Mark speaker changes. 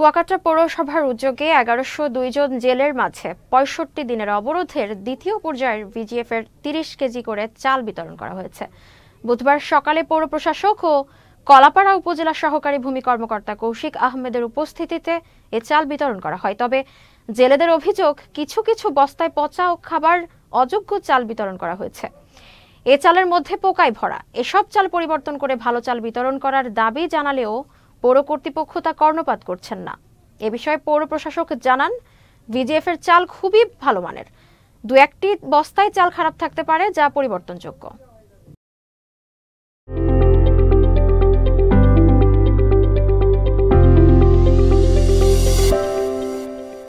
Speaker 1: কুয়াকাটা পৌরসভার উদ্যোগে এগারোশো জন জেলের মাঝে পঁয়ষট্টি দিনের অবরোধের দ্বিতীয় পর্যায়ের বিজিএফ এর তিরিশ কেজি করে চাল বিতরণ করা হয়েছে বুধবার সকালে পৌর প্রশাসক ও কলাপাড়া উপজেলা সহকারী ভূমি কর্মকর্তা কৌশিক আহমেদের উপস্থিতিতে এ চাল বিতরণ করা হয় তবে জেলেদের অভিযোগ কিছু কিছু বস্তায় পচা ও খাবার অযোগ্য চাল বিতরণ করা হয়েছে এ চালের মধ্যে পোকায় ভরা এসব চাল পরিবর্তন করে ভালো চাল বিতরণ করার দাবি জানালেও পৌর কর্তৃপক্ষ তা কর্ণপাত করছেন না এ বিষয়ে পৌর প্রশাসক জানান ভিজিএফ এর চাল খুবই ভালো মানের দু একটি বস্তায় চাল খারাপ থাকতে পারে যা পরিবর্তনযোগ্য